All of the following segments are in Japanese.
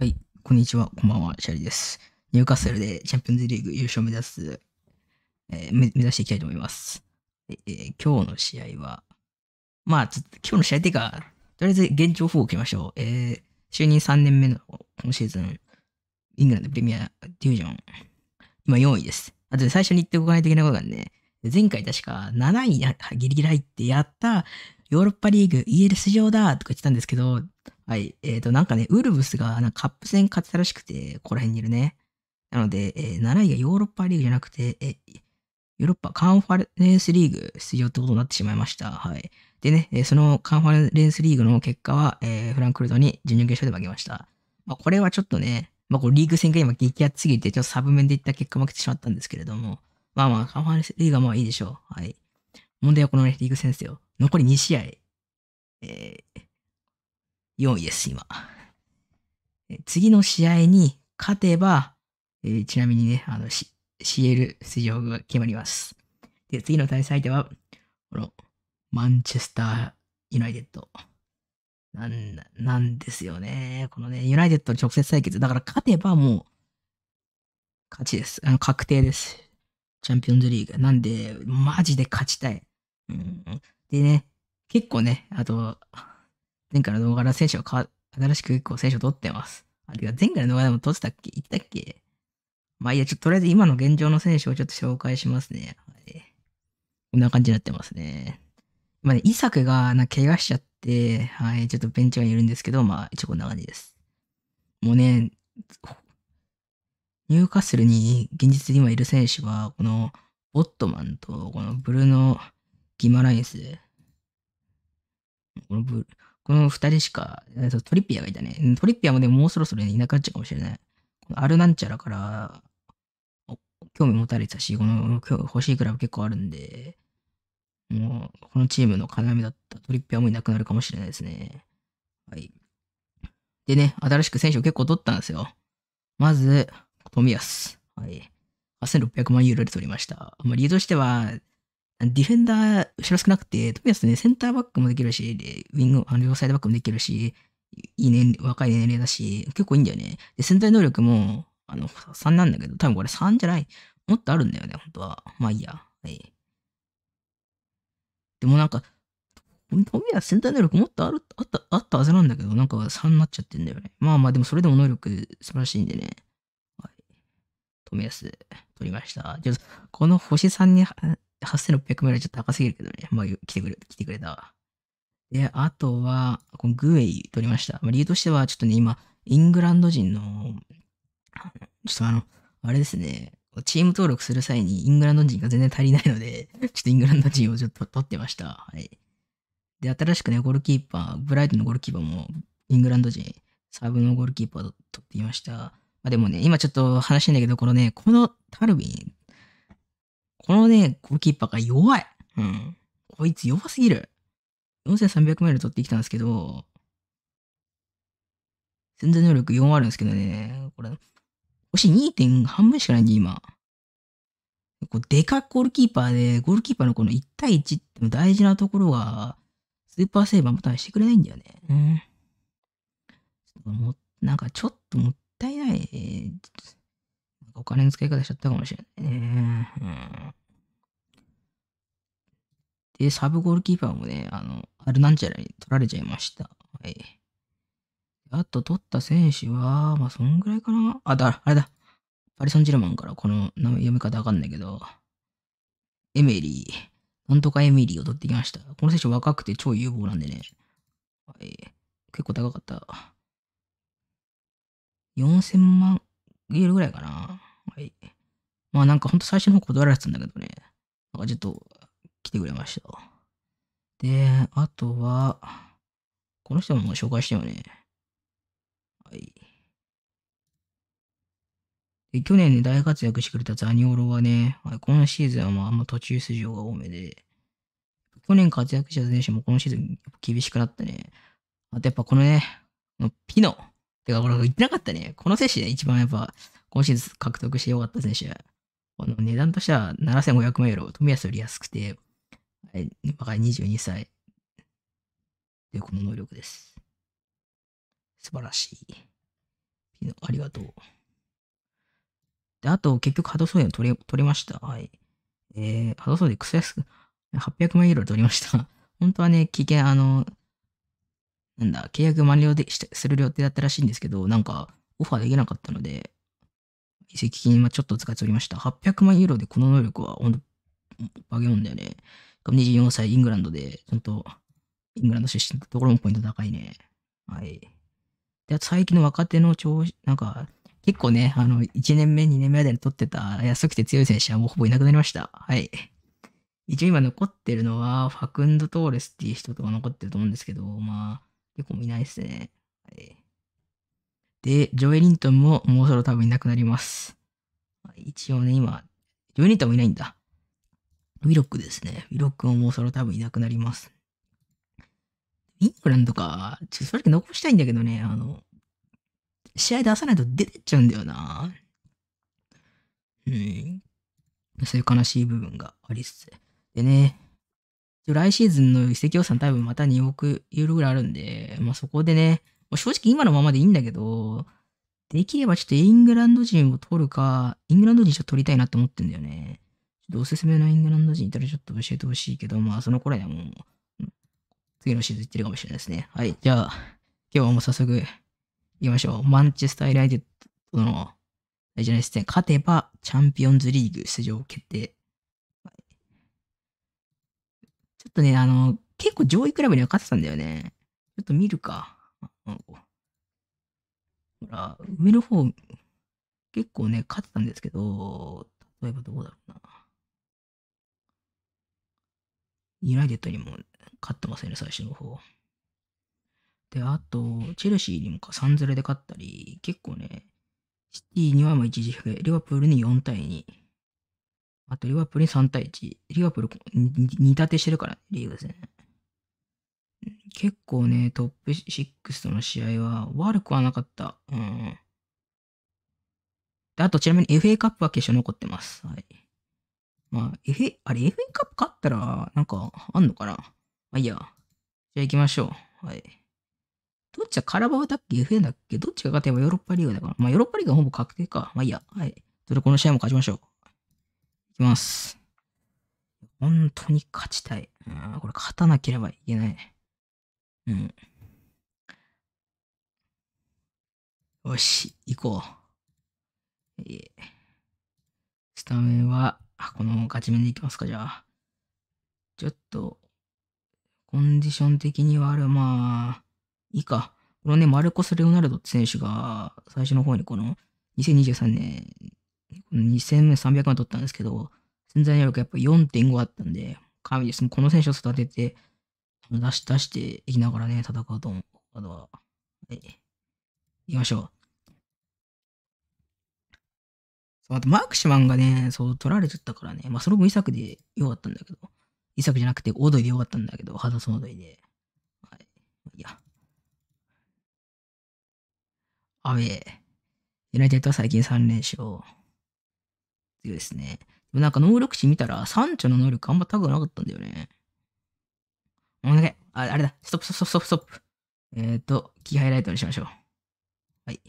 はい、こんにちは、こんばんは、シャリです。ニューカッスルでチャンピオンズリーグ優勝を目指す、えー、目指していきたいと思います。えー、今日の試合は、まあ、ちょっと今日の試合っていうか、とりあえず現状4を受けましょう。えー、就任3年目の今シーズン、イングランドプレミアディージョン、今4位です。あとで最初に言っておかないといけないことがね、前回確か7位ギリギリ入ってやった、ヨーロッパリーグ e l 出場だとか言ってたんですけど、はい、えっ、ー、と、なんかね、ウルブスがなんかカップ戦勝ってたらしくて、ここら辺にいるね。なので、えー、7位がヨーロッパリーグじゃなくて、えヨーロッパカンファレンスリーグ出場ってことになってしまいました。はい。でね、えそのカンファレンスリーグの結果は、えー、フランクフルトに準々決勝で負けました。まあ、これはちょっとね、まあ、こうリーグ戦が今激アツすぎて、ちょっとサブ面でいった結果負けてしまったんですけれども、まあまあ、カンファレンスリーグはまあいいでしょう。はい。問題はこのね、リーグ戦ですよ。残り2試合。えー、4位です、今。次の試合に勝てば、えー、ちなみにね、あの、C、l 出場が決まります。で、次の対戦相手は、この、マンチェスター・ユナイテッド。なん、なんですよね。このね、ユナイテッド直接対決。だから勝てばもう、勝ちです。あの、確定です。チャンピオンズリーグ。なんで、マジで勝ちたい。でね、結構ね、あと、前回の動画の選手を新しく結構選手を取ってます。あれが前回の動画でも撮ってたっけ言ったっけまあいいや、ちょっととりあえず今の現状の選手をちょっと紹介しますね。はい、こんな感じになってますね。まあね、イサクがな怪我しちゃって、はい、ちょっとベンチにいるんですけど、まあ一応こんな感じです。もうね、ニューカッスルに現実に今いる選手は、このボットマンとこのブルーノ、ギマラエス。このブこの二人しか、トリッピアがいたね。トリッピアもでももうそろそろいなくなっちゃうかもしれない。アルナンチャラから、興味持たれてたし、この欲しいクラブ結構あるんで、もう、このチームの要だったトリッピアもいなくなるかもしれないですね。はい。でね、新しく選手を結構取ったんですよ。まず、富安。はい。8600万ユーロで取りました。まあ、理由としては、ディフェンダー、後ろ少なくて、冨安ね、センターバックもできるし、ウィング、あの両サイドバックもできるし、いい年、若い年齢だし、結構いいんだよね。で、潜在能力も、あの、3なんだけど、多分これ3じゃない。もっとあるんだよね、本当は。まあいいや。はい。でもなんか、富安センター能力もっとある、あった、あったはずなんだけど、なんか3になっちゃってんだよね。まあまあ、でもそれでも能力素晴らしいんでね。はい。富安、取りました。じゃこの星3に、8600ぐらいちょっと高すぎるけどね。まあ、来てくれ、来てくれたわ。で、あとは、このグエイ取りました。まあ、理由としては、ちょっとね、今、イングランド人の、ちょっとあの、あれですね、チーム登録する際にイングランド人が全然足りないので、ちょっとイングランド人をちょっと取ってました。はい。で、新しくね、ゴールキーパー、ブライトのゴールキーパーもイングランド人、サーブのゴールキーパーと取っていました。まあ、でもね、今ちょっと話してんだけど、このね、このタルビン、このね、ゴールキーパーが弱い。うん。こいつ弱すぎる。4300メール取ってきたんですけど、潜在能力4あるんですけどね、これ、星2点半分しかないんで、今。こうでかっゴールキーパーで、ゴールキーパーのこの1対1って大事なところは、スーパーセーバーも多分してくれないんだよね。うん。もなんかちょっともったいない。お金の使い方しちゃったかもしれないね。うん。で、サブゴールキーパーもね、あの、アルナンチゃラに取られちゃいました。はい。あと、取った選手は、まあ、そんぐらいかな。あ、だ、あれだ。パリソン・ジェルマンからこの読み方わかんないけど、エメリー、なんとかエメリーを取ってきました。この選手若くて超有望なんでね。はい。結構高かった。4000万言えるぐらいかな。はい。まあなんかほんと最初の方断られてたんだけどね。なんかちょっと来てくれました。で、あとは、この人も紹介したよね。はい。で去年ね、大活躍してくれたザニオロはね、はい、今シーズンはまああんま途中出場が多めで、去年活躍した選手もこのシーズン厳しくなってね。あとやっぱこのね、のピノ。てか、俺、言ってなかったね。この選手ね、一番やっぱ、今シーズン獲得してよかった選手。この値段としては7500万ユーロ、富安より安くて、若い22歳。で、この能力です。素晴らしい。ありがとう。で、あと、結局、ハドソーデン取れ、取れました。はい。えー、ハドソーデンクソ安く、800万ユーロ取りました。本当はね、危険、あの、なんだ、契約満了でしする予定だったらしいんですけど、なんか、オファーできなかったので、移籍金はちょっと使い取りました。800万ユーロでこの能力は、ほんと、バゲモンだよね。24歳イングランドで、ちゃんと、イングランド出身ってところもポイント高いね。はい。で、あと最近の若手の調子、なんか、結構ね、あの、1年目、2年目あたり取ってた安くて強い選手はもうほぼいなくなりました。はい。一応今残ってるのは、ファクンド・トーレスっていう人とか残ってると思うんですけど、まあ、結構見ないですね。はい。で、ジョエリントンももうそろ多分いなくなります。一応ね、今、ジョエリントンもいないんだ。ウィロックですね。ウィロックももうそろ多分いなくなります。イングランドか、ちょっとそれだけ残したいんだけどね、あの、試合出さないと出てっちゃうんだよな。うん。そういう悲しい部分がありつつ。でね、来シーズンの移籍予算多分また2億ユーロぐらいあるんで、まあそこでね、正直今のままでいいんだけど、できればちょっとイングランド人を取るか、イングランド人ちょっと取りたいなと思ってんだよね。ちょっとおすすめのイングランド人いたらちょっと教えてほしいけど、まあその頃にはもう、次のシーズン行ってるかもしれないですね。はい、じゃあ、今日はもう早速行きましょう。マンチェスター・ユナイテッドの大事な一戦、勝てばチャンピオンズリーグ出場決定ちょっとね、あの、結構上位クラブには勝ってたんだよね。ちょっと見るか。ほら、上の方、結構ね、勝ってたんですけど、例えばどうだろうな。ユナイテッドにも勝ってますよね、最初の方。で、あと、チェルシーにも3れで勝ったり、結構ね、シティにはま一時負リバプールに4対2。あと、リバプールに3対1。リバプール2立てしてるから、リーグですね。結構ね、トップ6との試合は悪くはなかった。うん。で、あとちなみに FA カップは決勝残ってます。はい。まあ、FA、あれ FA カップ勝ったら、なんか、あんのかなまあいいや。じゃあ行きましょう。はい。どっちがカラバオだっけ ?FA だっけどっちが勝てばヨーロッパリーグだから。まあヨーロッパリーグはほぼ確定か。まあいいや。はい。それこの試合も勝ちましょう。きます。本当に勝ちたい。これ勝たなければいけない。うん。よし、行こう。スタメンは、あ、このガチめで行きますか、じゃあ。ちょっと、コンディション的にはある、まあ、いいか。このね、マルコス・レオナルドって選手が、最初の方にこの、2023年2 0目300万取ったんですけど、潜在能力やっぱ4.5あったんで、神です。この選手を育てて、出し、出していきながらね、戦うと思う。あとは、はい。行きましょう。そう、あとマークシマンがね、そう、取られちゃったからね。まあ、それもイサクでよかったんだけど。イサクじゃなくて、オドイでよかったんだけど、ハザスオドイで。はい。いや。アウェー。ユナイテッドは最近3連勝。ていうですね。なんか能力値見たら、三ンの能力あんま高くなかったんだよね。お願い。ああれだ。ストップストップストップストップ。えっ、ー、と、キーハイライトにしましょう。はい。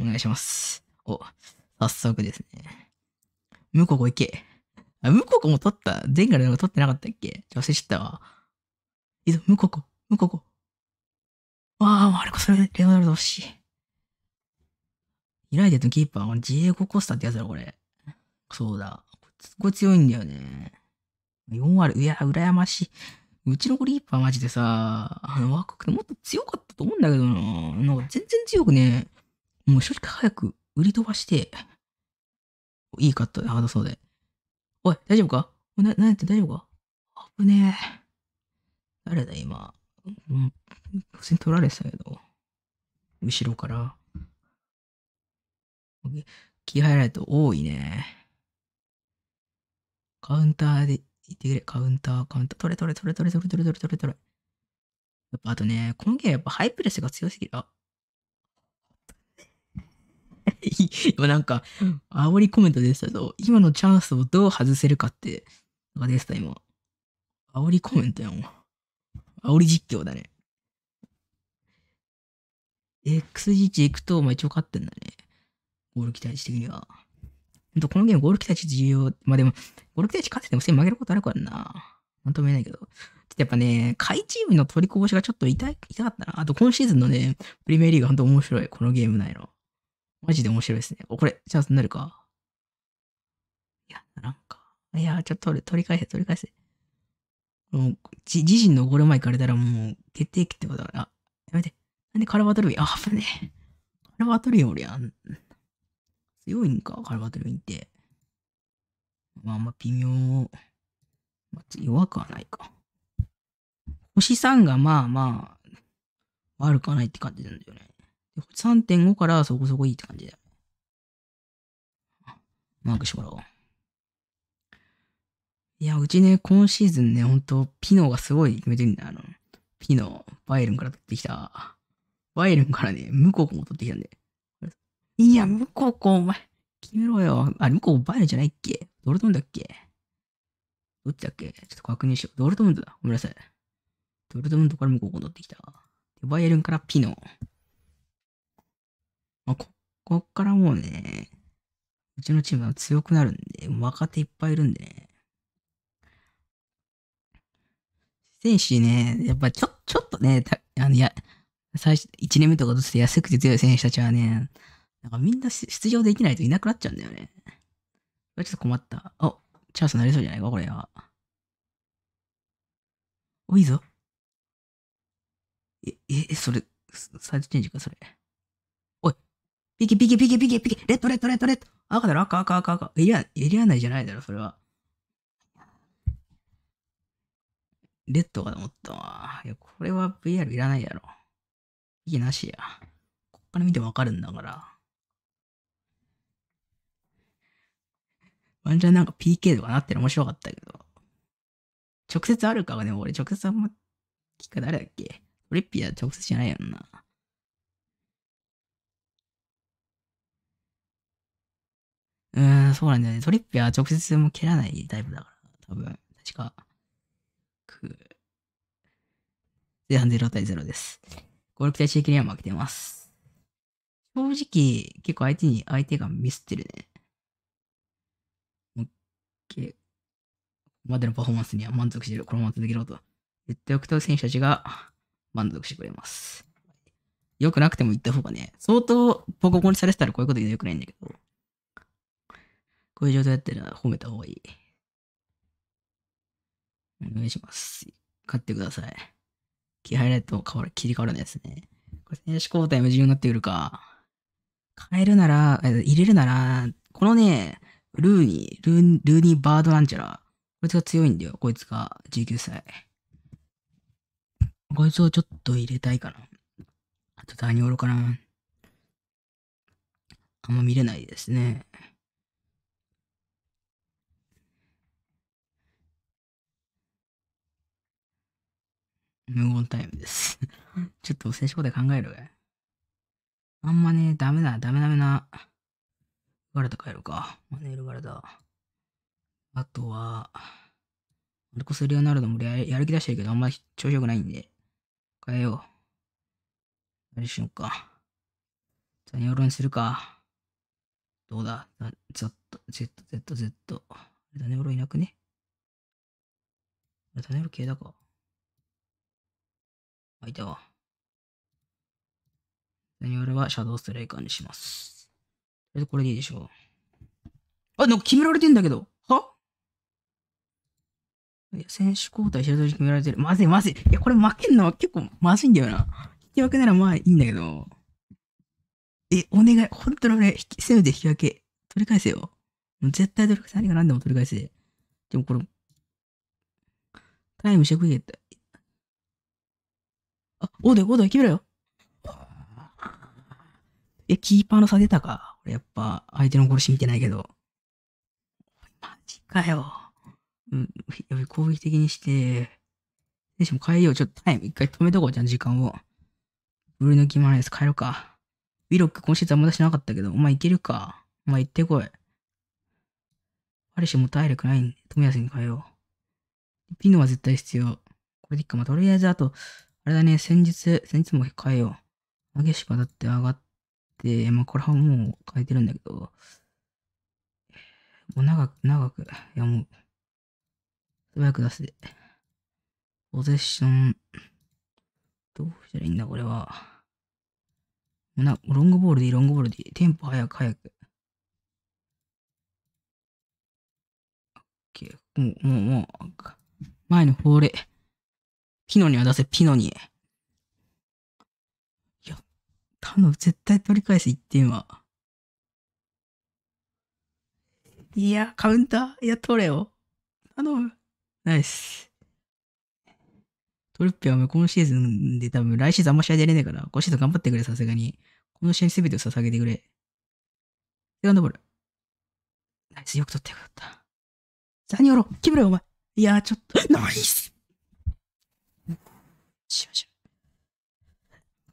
お願いします。お、早速ですね。向こう行け。あ、向こうも取った。前回の動画取ってなかったっけ忘れちゃったわ。いいぞ、向こう向こう。わあ、あれこそれ、レオナルド欲しい。ユナイテッドキーパー、これ J5 コスタってやつだろ、これ。そうだ。これすっごい強いんだよね。4割、いや、羨ましい。うちのグリーパーマジでさ、あの、若くてもっと強かったと思うんだけどな。なんか全然強くね、もう正直早く売り飛ばして、いいカットで肌そうで。おい、大丈夫かな、なんて大丈夫か危ねえ。誰だ今。うん、普に取られてたけど。後ろから。気合入らないと多いね。カウンターで行ってくれ。カウンター、カウンター。取れ取れ取れ取れ取れ取れ取れ取れ取れ。やっぱあとね、このゲームやっぱハイプレスが強すぎる。あ 今なんか、煽りコメントでしたぞ。今のチャンスをどう外せるかって、なんかでした今。煽りコメントやん。煽り実況だね。XG 値行くと、まあ一応勝ってんだね。ゴール期待値的には。と、このゲームゴルフ対1重要。まあでも、ゴルフ対1勝ってても1000負けることあるからな。なんとも言えないけど。ちょっとやっぱね、下位チームの取りこぼしがちょっと痛い、痛かったな。あと今シーズンのね、プレミアリーグ本当面白い。このゲーム内の。マジで面白いですね。お、これ、チャンスになるかいや、なんか。いや、ちょっと取取り返せ、取り返せ。もう、自身のゴール前からたらもう、決定機ってことだな。やめて。なんでカラバトルビあ、危ねえ。カラバトルビ俺やん。強いんか、カルバトルインって。まあ、まあ、微妙。まあ、弱くはないか。星3がまあまあ、悪くはないって感じなんだよね。3.5からそこそこいいって感じだよ。マークしてもらおう。いや、うちね、今シーズンね、ほんと、ピノがすごい決めてるんだよ。あの、ピノ、バイエルンから取ってきた。バイエルンからね、ムココも取ってきたんで。いや、向こうこお前、決めろよ。あ、向こうバイエルじゃないっけドルトムンだっけどっちだっけちょっと確認しよう。ドルトムンだ。ごめんなさい。ドルトムンとから向こう戻ってきた。バイエルンからピノ。まあ、こ、こっからもうね、うちのチームは強くなるんで、若手いっぱいいるんでね。選手ね、やっぱちょ、ちょっとね、あの、や、最初、1年目とかずつ安くて強い選手たちはね、なんかみんな出場できないといなくなっちゃうんだよね。ちょっと困った。お、チャンスになりそうじゃないか、これは。お、いいぞ。え、え、それ、サイズチェンジか、それ。おい、ピキピキピキピキピキ、レッドレッドレッドレッド。赤だろ、赤赤赤赤。エリア、エリア内じゃないだろ、それは。レッドかと思ったわ。いや、これは VR いらないやろ。いいなしや。こっから見てもわかるんだから。ワンチャンなんか PK とかなってる面白かったけど。直接あるかがね、俺直接あんま、聞く誰だっけトリッピアは直接じゃないやんな。うーん、そうなんだよね。トリッピアは直接も蹴らないタイプだから、多分。確か。く前半0対0です。ゴ5、6対1 c k には負けてます。正直、結構相手に、相手がミスってるね。け、までのパフォーマンスには満足している。このまま続けろと言っておくと、選手たちが満足してくれます。良くなくても言った方がね、相当ボコボコにされてたらこういうこと言うの良くないんだけど、こういう状態だったら褒めた方がいい。お願いします。勝ってください。気配イライト変わる、切り替わるんですね。これ選手交代も重要になってくるか。変えるなら、入れるなら、このね、ルーニー、ルールーニー・バード・なんちゃら。こいつが強いんだよ。こいつが19歳。こいつをちょっと入れたいかな。あと何おるかな。あんま見れないですね。無言タイムです ちょっと選手交代考えるあんまね、ダメだ、ダメダメな。ガラタるか。マネールガラタ。あとは、マルコス・レオナルドもやる気出してるけど、あんまり調子よくないんで、変えよう。何しようか。ザニオロにするか。どうだザッと、Z、Z、Z。ザニオロいなくねザニオロ系だか。あ、いたわ。ザニオロはシャドウストレイカーにします。え、これでいいでしょう。あ、なんか決められてんだけど。はいや、選手交代、白鳥決められてる。まずい、まずい。いや、これ負けんのは結構まずいんだよな。引き分けならまあいいんだけど。え、お願い。本当引俺、せめて引き分け。取り返せよ。もう絶対取り返せ。何が何でも取り返せ。でもこれ、タイムしてくれた。あ、オーダよ、オーダよ、決めろよ。え、キーパーの差出たか。れやっぱ、相手の殺し見てないけど。マジかよ。うん、やり攻撃的にして。でしも変えよう。ちょっとタイム一回止めとこうじゃん、時間を。ブルーの決まらないです。帰ろうか。ウィロック今シーズンあんま出しなかったけど、お前行けるか。お前行ってこい。あリシも体力ないんで、富安に変えよう。ピノは絶対必要。これでいいか。まあ、とりあえず、あと、あれだね、先日、先日も変えよう。激しくだって上がって、まあ、これはもう変えてるんだけど、もう長く、長く、いやもう、素早く出すで。ポゼッション、どうしたらいいんだ、これは。もうな、ロングボールでいい、ロングボールでいい。テンポ早く、早く。もう、もう、もう、前のほうれ。ピノには出せ、ピノに。多分絶対取り返す1点は。いや、カウンターいや、取れよ。頼む。ナイス。トルッペはもう今シーズンで多分来シーズンあんま試合出れねえから、今シーズン頑張ってくれ、さすがに。この試合全てを捧げてくれ。セカンドボール。ナイス、よく取ってよかった。ザニオロ、キムラお前。いやちょっと、ナイスしましょう。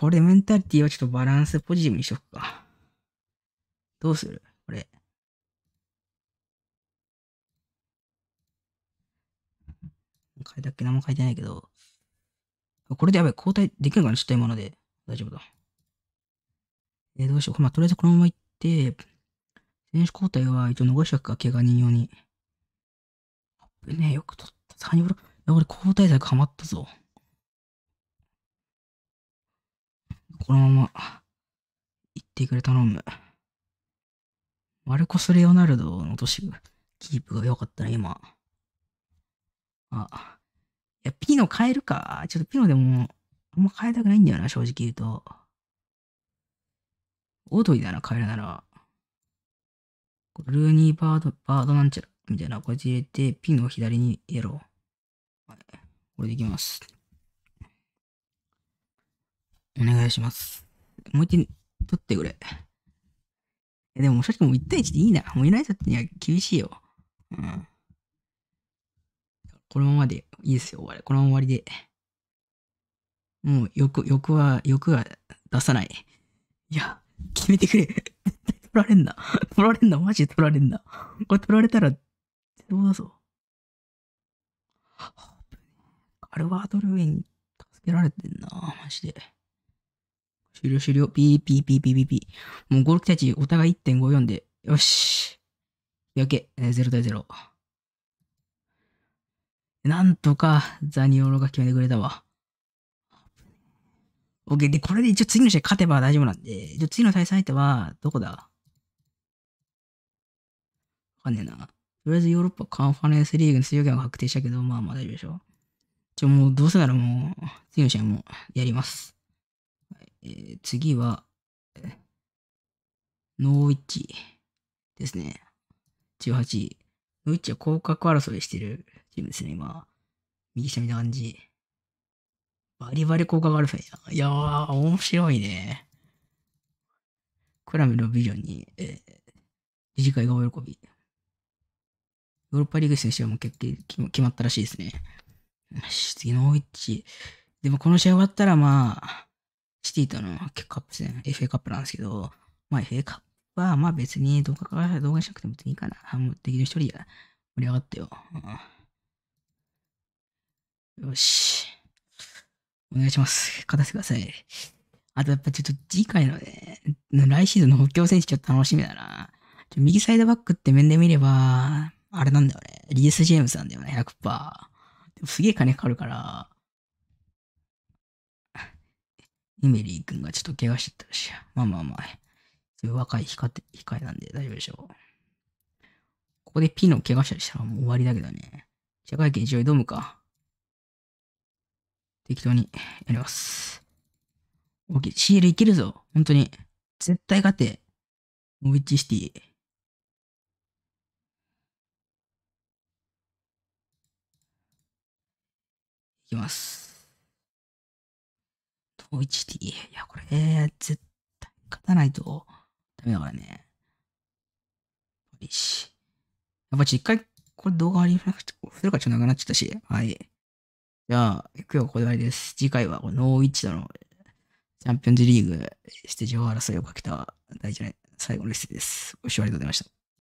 これメンタリティはちょっとバランスポジティブにしとくか。どうするこれ。書いたっけ何も書いてないけど。これでやばい。交代できるかなちょっと今ので。大丈夫だ。えー、どうしよう。まあ、とりあえずこのまま行って、選手交代は一応残しとくか、怪我人用に。ねえ、よく取った。サニブラ。いや、俺交代策ハマったぞ。このまま、行ってくれ頼む。マルコス・レオナルドの都市キープが良かったね、今。あ、いや、ピノ変えるか。ちょっとピノでも、あんま変えたくないんだよな、正直言うと。オードリーだな、変えるなら。ルーニーバード、バードなんちゃら、みたいな、こいつ入れて、ピンを左にやろう。はい、これでいきます。お願いします。もう一回取ってくれ。でも、正直もう1対1でいいな。もういない人には厳しいよ。うん。このままでいいですよ、終わり。このまま終わりで。もう欲、欲は、欲は出さない。いや、決めてくれ。絶 対取られんな。取られんな。マジで取られんな。これ取られたら、どうだぞ。あルはードルウェイに助けられてんな、マジで。終了終了。ピーピーピーピーピーピー。もうゴキャたちお互い1.54で。よし。やけ。0対0。なんとかザニオロが決めてくれたわ。OK。で、これで一応次の試合勝てば大丈夫なんで、じゃ次の対戦相手は、どこだわかんねえな。とりあえずヨーロッパカンファレンスリーグの出場権は確定したけど、まあまあ大丈夫でしょ。ちょ、もうどうせならもう、次の試合もやります。えー、次は、ノーイッチですね。18位。ノーイッチは広角争いしてるチームですね、今。右下見た感じ。バリバリ広角争いや。いやー、面白いね。クラムのビジョンに、えー、理事会がお喜び。ヨーロッパリーグ選手はもう決定、決まったらしいですね。よし、次のイッチ。でもこの試合終わったらまあ、シティとのアップ戦、FA カップなんですけど、まあ FA カップは、まあ別に動画から動画しなくても別にいいかな。もうできる一人や。盛り上がったよ。うん、よし。お願いします。勝たせてください。あとやっぱちょっと次回のね、来シーズンの補強選手ちょっと楽しみだな。ちょ右サイドバックって面で見れば、あれなんだよね。リース・ジェームズなんだよね、100%。でもすげえ金かかるから、エメリー君がちょっと怪我してたし、まあまあまあ、そういう若い控え控えなんで大丈夫でしょう。ここでピノ怪我したりしたらもう終わりだけどね。社会権一応挑むか。適当にやります。OK、ールいけるぞ。本当に。絶対勝て。ノビッチシティ。いきます。もう 1D。いや、これ、絶対勝たないとダメだからね。よし。やっぱ一回、これ動画ありなくて、すかちょっとなくなっちゃったし。はい。じゃあ、今日よ、ここで終わりです。次回は、ノーイッチだの、チャンピオンズリーグ、出場争いをかけた大事な最後のレッスンです。ご視聴ありがとうございました。